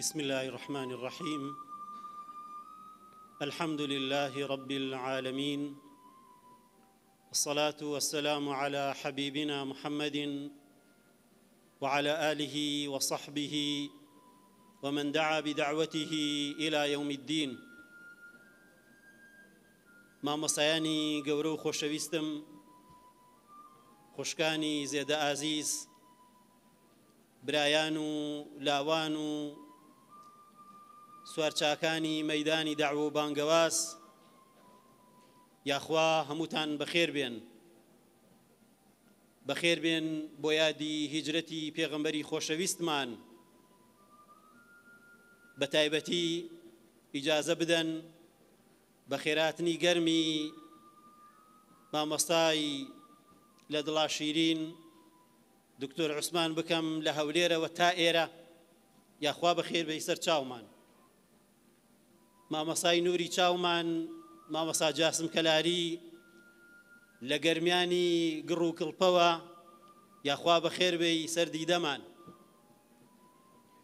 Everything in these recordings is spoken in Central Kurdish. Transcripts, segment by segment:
بسم الله الرحمن الرحيم الحمد لله رب العالمين الصلاة والسلام على حبيبنا محمد وعلى آله وصحبه ومن دعا بدعوته إلى يوم الدين ما مصياني قورو خوشويستم خوشكاني زيد عزيز برايانو لاوانو سوارچاکانی مەدانی داعو و بانگەواز یاخوا هەمووتان بەخێر بێن بەخێر بێن بۆ یادی هیجرەتی پێغمبەری خۆشەویستمان بە تایبەتی ئیجازە بدەن بە خێراتنی گەرمی مامۆستای لە دڵاشیرین دکتۆر عوسمان بکەم لە هەولێرەوە تا ئێرە یاخوا بەخێر بەی سەر چاومان مامەسای نووری چاومان مامەسا جاسم کەلاری لە گەرمیانی گڕ و کڵپەوە یاخوا بە خێربەی سەردی دەمان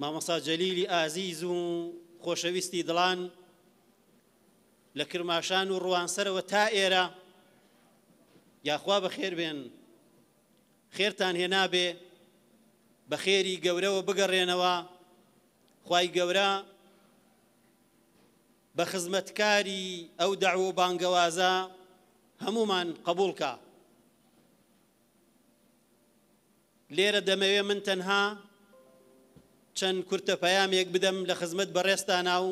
مامەسا جەلیلی ئازیز و خۆشەویستی دڵان لە کرماشان و ڕوانسەرەوە تا ئێرە یاخوا بە خێر بێن خێرتان هێنابێ بە خێری گەورەوە بگەڕێنەوە خی گەورە بە خزمەتکاری ئەو داعو و بانگەوازە هەمومان قبولکە لێرە دەمەوێ من تەنها چەند کورتە پەیامێک بدەم لە خزمەت بەڕێستانە و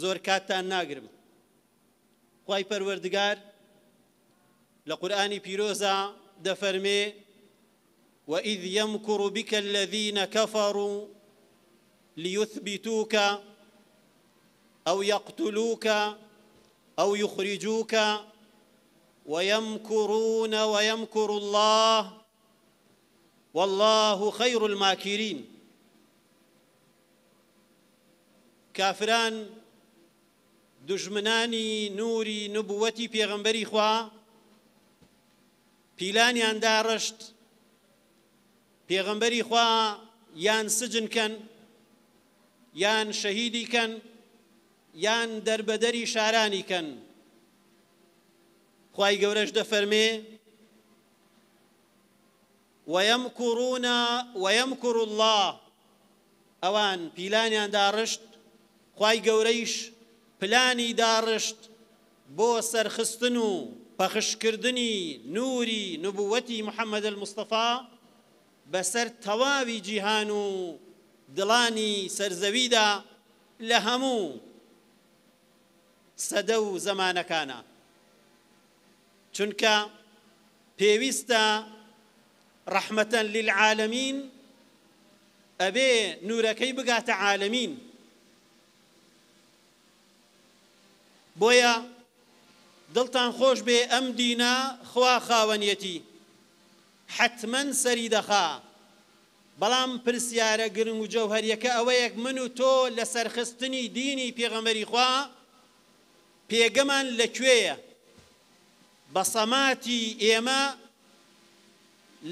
زۆر کاتتان ناگرم خی پەروەردگار لە قورآانی پیرۆزە دەفەرمێ وإذ يمكر بك الذين كفروا ليثبتوك أو يقتلوك أو يخرجوك ويمكرون ويمكر الله والله خير الماكرين كافران دژمنانی نوري نبوتي پێغەمبەری خوا پیلانیان داڕشت پێغەمبەری خوا كان يان شهيدي كان یان دەربەدەری شارانی کەن خی گەورەش دەفەرمێ وەم کوڕونە وەم کوڕ الله ئەوان پیلانیان داڕشت خی گەورەیش پلانی داڕشت بۆ سەرخستن و پەخشکردنی نوری نبووەتی محەممەد المستەفا بەسەر تەواوی جیهان و دڵانی سەرزەویدا لە هەموو سەدە و زەمانەکانە چونکە پێویستە ڕەحمەتەن للعاالەمین ئەبێ نورەکەی بگاتە عاالەمین بۆیە دڵتان خۆش بێ ئەم دینە خوا خاوەنیەتی حتمەن سەری دەخا بەڵام پرسیارە گرنگ و جەوهریەکە ئەوەیەک من و تۆ لە سەرخستنی دینی پێغەمەری خوا پێگەمان لەکوێیە بە سەماتی ئێمە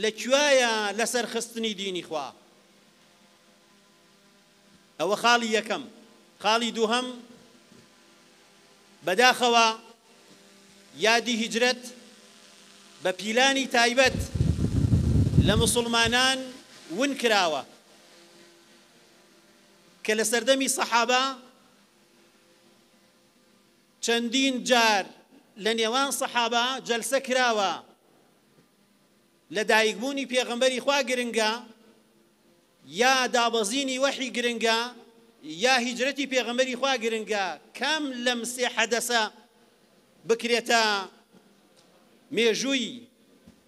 لەکوایە لەسەر خستنی دینی خوا ئەوە خاڵی یەکەم خاڵی دووهم بەداخەوە یادی هیجرەت بە پیلانی تایبەت لە مسلمانان ون کراوە کە لە سەردەمی سەحابە چندین جار لنیوان صحابه سەحابە کراوا کراوە پیغمبری دایکبوونی پێغمبەری خوا گرنگە یا دابەزینی وحی گرنگە یا هجرتی پیغمبری خوا گرنگە کم لەم سێ بکریتا میجوی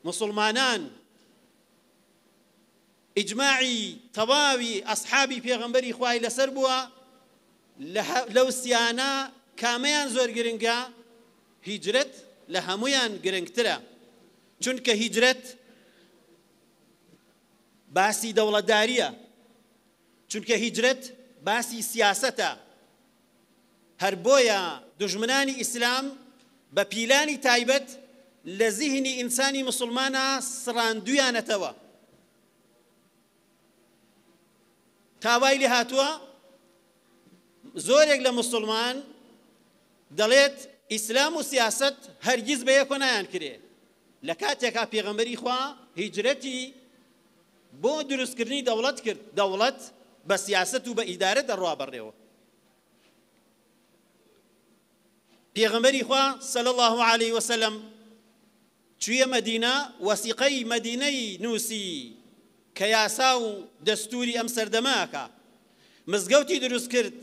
مسلمانان مسلمانان تواوی اصحابی پیغمبری خواهی لسر بوا لو سیانا کامەیان زۆر گرنگە هیجرت لە هەمویان گرنگترە چونکە هیجرت باسی دەوڵەداریە چونکە هیجرت باسی سیاسەتە هەر بۆیە دژمنانی ئیسلام بە پیلانی تایبەت لە زیهنی ئینسانی مسلمانە سڕاندویانەتەوە تاوای لێ هاتووە زۆرێک لە مسلمان دەڵێت ئیسلام و سیاست هەرگیز بە یەکۆ نیان کرێ لە کاتێکا پێغەمبەری خوا هیجرەتی بۆ دروستکردنی دەوڵەت کرد دەوڵەت بە سیاست و بە ئیدارە دەڕوا بڕێەوە پێغەمبەری خوا سەل الله عليه وسلم چویە مەدینە وەسیقەی مەدینەی نووسی کە یاسا و دەستوری ئەم سەردەماکە مزگەوتی دروست کرد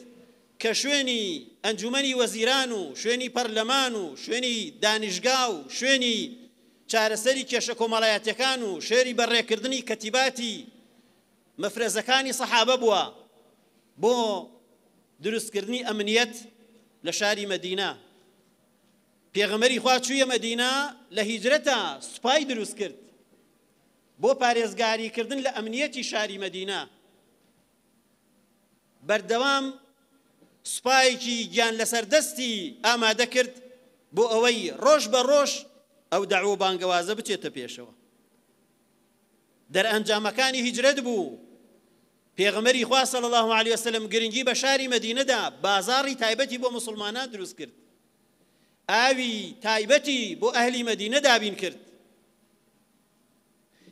کە شوێنی ئەنجومی وەزیران و شوێنی پەرلەمان و شوێنی دانیشگا و شوێنی چارەسەری کێشە کۆمەڵایەتەکان و شێری بەڕێکردنی کەتیباتی مەفرێزەکانی سەحابە بووە بۆ دروستکردنی ئەمنیەت لە شاری مەدینا پێغەمەری خواچوویە مەدینا لە هیجرەتە سوپای دروست کرد بۆ پارێزگاریکردن لە ئەمنیەتی شاری مەدینا بەردەوام سوپایکی گیان لەسەر دەستی ئامادە کرد بۆ ئەوەی ڕۆژ بە ڕۆژ ئەو داعوە بانگەوازە بچێتە پێشەوە دەرئەنجامەکانی هیجرەت بوو پێغمەری خواسە لە الله عليه وسلم گرنگی بە شاری مدینەدا بازاری تایبەتی بۆ مسلمانان دروست کرد ئاوی تایبەتی بۆ ئەهلی مدینە دابین کرد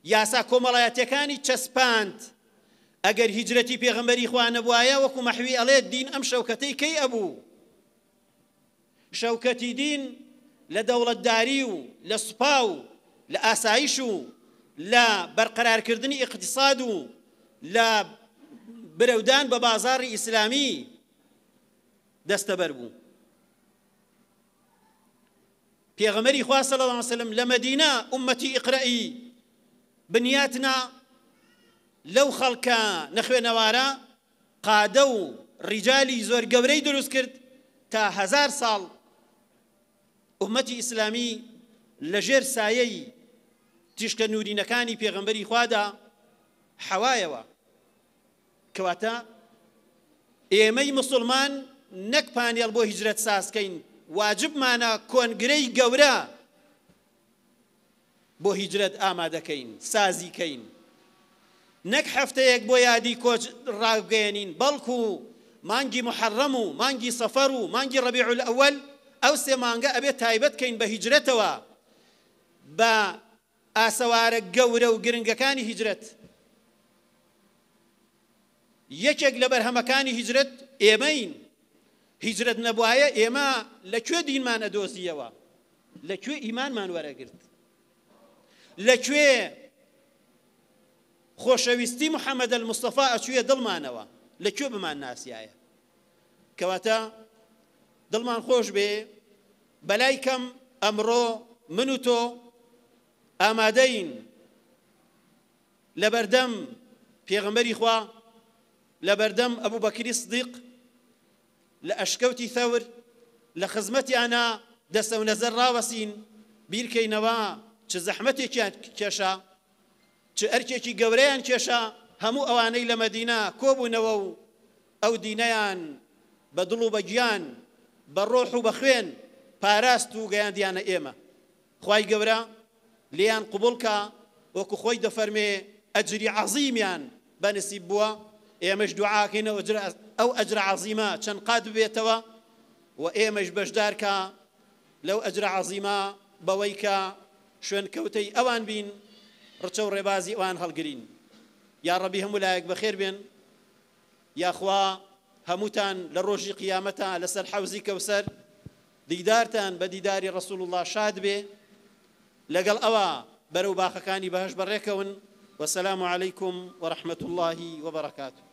یاسا کۆمەڵایەتەکانی چەسپاند ئەگەر هیجرەتی پێغەمبەری خوا نەبوایە وەکو مەحوی ئەڵێ دین ام شوکتی کی ابو شوکتی دین لە دەوڵەتداری و لە سوپا و لە ئاسایش و لە بەرقەرارکردنی ئیقتصاد و لە برەودان بە بازاری ئیسلامی دەستەبەر صلی الله عليه وسلم لە مدینە ئومەتی ئقرەئی بنیاتنا لەو خەڵکە نەخوێنەوارە قادە و ڕیجای زۆر گەورەی دروست کرد تا هزار ساڵ عمەتی ئیسلامی لەژێر سایەی تیشکە نورینەکانی پێغمبەری خوادا حەوایەوە کەواتە ئێمەی مسلمان نەک پانیل بۆ هیجرەت ساسکەین واجبمانە کۆنگرەی گەورە بۆ هیجرەت ئامادەکەین سازیکەین نەک هەفتەیەک بۆ یادی کۆچ ڕاوگەێنین بەڵکو مانگی محەڕەم و مانگی سەفەر و مانگی ڕەبیعول ئەوەل ئەو سێ مانگە ئەبێت تایبەت کەین بە هیجرەتەوە بە ئاسەوارە گەورە و گرنگەکانی هیجرەت یەکێک لە بەرهەمەکانی هیجرەت ئێمەین هیجرەت نەبوایە ئێمە لەکوێ دینمانە دۆزیەوە لەکوێ ئیمانمان وەرەگرت لەکوێ خوشويستي محمد المصطفى ئەچوێ دڵمانەوە لەکوێ مع الناس کەواتە كواتا خۆش خوش بەلای کەم امرو من و تۆ ئامادەین لەبەردەم پێغمبەری خوا لەبەردەم ابو بكر الصديق لاشكوتي ثور ثەور لە انا دەسە و نەزەر ڕاوەسین بیرکەینەوە چ زەحمەتێکیان کێشە چ ئەرکێکی گەورەیان کێشە هەموو ئەوانەی لە مەدینا کۆبوونەوە و ئەو دینەیان بە دڵ و بەگیان بە ڕۆح و بە خوێن پاراست و گەیان دیانە ئێمە خی گەورە لیان قوبولکە وەکو خۆی دەفەرمێ ئەجری عظیمیان بەنسی بووە ئێمەش دوعاکەینەوە ئەو ئەجر عظیمە چەند قات بێتەوە و ئێمەش بەشدارکە لەو ئەجر عظیمە بەوەی کە شوێنکەوتەی ئەوان بین ڕچە ربازي وان ئەوان يا ربي هم لايك بخير بين يا اخوا هموتان لە قيامتها قیامەتە لەسەر حەوزی کەوسەر دیدارتان بە الله شاد به لقل اوا برو باخكاني بهش بريكون والسلام عليكم ورحمه الله وبركاته